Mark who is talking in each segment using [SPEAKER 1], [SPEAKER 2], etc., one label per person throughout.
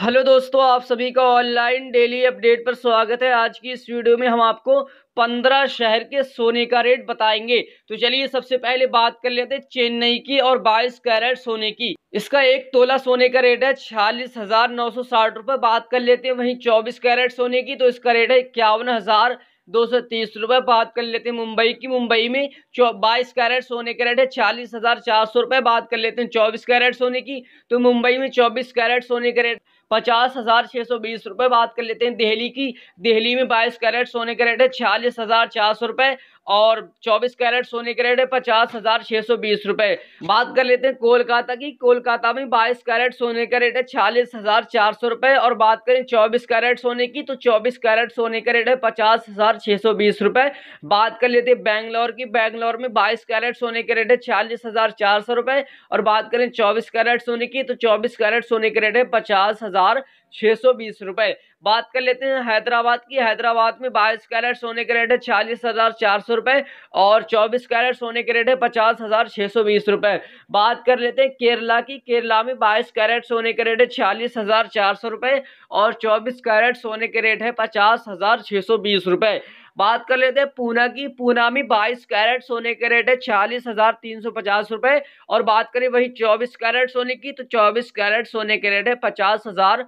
[SPEAKER 1] hello दोस्तों आप सभी का ऑनलाइन डेली अपडेट पर स्वागत है आज की इस वीडियो में हम आपको पंद्रह शहर के सोने का रेट बताएंगे तो चलिए सबसे पहले बात कर लेते हैं चेन्नई की और 22 कैरेट सोने की इसका एक तोला सोने का रेट है छियालीस हजार नौ सौ साठ रुपये बात कर लेते हैं वहीं 24 कैरेट सोने की तो इसका रेट है इक्यावन हजार दो सौ तीस रुपये बात कर लेते हैं मुंबई की मुंबई में चौ बाईस कैरेट सोने के रेट है छियालीस हज़ार चार सौ रुपये बात कर लेते हैं चौबीस कैरेट सोने की तो मुंबई में चौबीस कैरेट सोने के रेट पचास हज़ार छः सौ बीस रुपये बात कर लेते हैं दिल्ली की दिल्ली में बाईस कैरेट सोने का रेट है छियालीस हज़ार चार सौ रुपये और चौबीस कैरेट सोने के रेट है पचास हज़ार छः सौ बीस रुपये बात कर लेते हैं कोलकाता की कोलकाता में बाईस कैरेट सोने का रेट है छियालीस हज़ार चार सौ रुपये और बात करें चौबीस कैरेट सोने की तो चौबीस कैरेट सोने का रेट है पचास हज़ार छः सौ बीस रुपये बात कर लेते हैं बैंगलोर की बैंगलोर में बाईस कैरेट सोने का रेट है छियालीस हज़ार चार सौ रुपये और बात करें चौबीस कैरेट सोने की तो चौबीस कैरेट सोने का रेट है पचास हजार छह सौ बीस रुपए बात कर लेते हैं हैदराबाद की हैदराबाद में बाईस कैरेट सोने के रेट है छियालीस हज़ार चार सौ रुपए और चौबीस कैरेट सोने के रेट है पचास हज़ार छह सौ बीस रुपए बात कर लेते हैं केरला की केरला में बाईस कैरेट सोने के रेट है छियालीस हज़ार चार सौ रुपए और चौबीस कैरेट सोने के रेट है पचास हज़ार छह सौ बीस रुपए बात कर लेते हैं पूना की पूना में बाईस कैरेट सोने के रेट है छियालीस हजार तीन सौ पचास रुपए और बात करें वही चौबीस कैरेट सोने की तो चौबीस कैरेट सोने के रेट है पचास हजार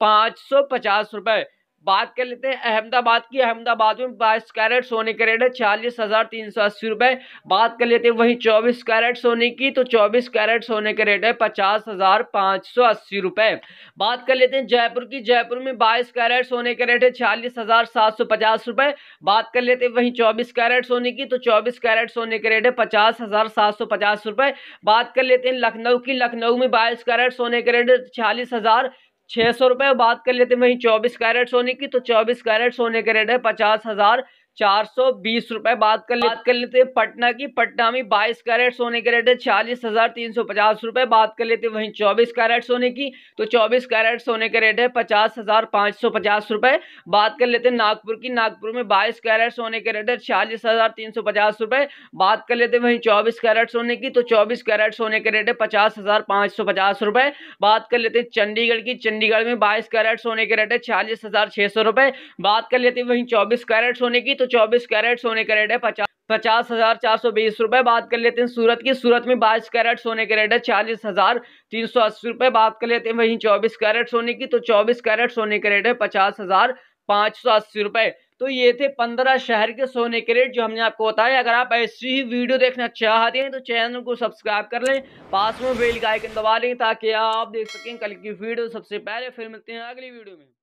[SPEAKER 1] पाँच सौ पचास रुपए बात कर लेते हैं अहमदाबाद की अहमदाबाद में बाईस कैरेट सोने का रेट है छियालीस हज़ार तीन सौ अस्सी रुपये बात कर लेते हैं वहीं चौबीस कैरेट सोने की तो चौबीस कैरेट सोने का रेट है पचास हज़ार पाँच सौ अस्सी रुपये बात कर लेते हैं जयपुर की जयपुर में बाईस कैरेट सोने का रेट है छियालीस हज़ार सात सौ पचास रुपये बात कर लेते हैं वहीं चौबीस कैरेट सोने की तो चौबीस कैरेट सोने का रेट है पचास हज़ार सात सौ पचास रुपये बात कर लेते हैं लखनऊ की लखनऊ में बाईस कैरेट सोने का रेट है छियालीस हज़ार छः सौ रुपये बात कर लेते हैं वहीं चौबीस कैरेट सोने की तो चौबीस कैरेट सोने के रेट है पचास हज़ार चार सौ बीस रुपए बात कर बात कर लेते हैं पटना की पटना में बाईस कैरेट सोने के रेट है छियालीस हजार तीन सौ पचास रुपए बात कर लेते हैं वहीं चौबीस कैरेट सोने की तो चौबीस कैरेट सोने के रेट है पचास हजार पाँच सौ पचास रुपए बात कर लेते हैं नागपुर की नागपुर में बाईस कैरेट सोने के रेट है छियालीस हजार तीन सौ पचास रुपए बात कर लेते वहीं चौबीस कैरेट सोने की तो चौबीस कैरेट सोने के रेट है पचास हजार पाँच सौ पचास रुपए बात कर लेते हैं चंडीगढ़ की चंडीगढ़ में बाईस कैरेट सोने के रेट है छियालीस हजार छह सौ रुपए बात कर लेते वहीं चौबीस कैरेट सोने की तो चौबीस कैरेट सोने का रेट है पचास पचास हज़ार चार सौ बीस रुपए बात कर लेते हैं सूरत की सूरत में बाईस कैरेट सोने के रेट है चालीस हज़ार तीन सौ अस्सी रुपए बात कर लेते हैं वहीं चौबीस कैरेट सोने की तो चौबीस कैरेट सोने के रेट है पचास हज़ार पाँच सौ अस्सी रुपए तो ये थे पंद्रह शहर के सोने के रेट जो हमने आपको बताया अगर आप ऐसी ही वीडियो देखना चाहते हैं तो चैनल को सब्सक्राइब कर लें पास में बेल का आइकन दबा लें ताकि आप देख सकें कल की वीडियो सबसे पहले फिर मिलते हैं अगली वीडियो में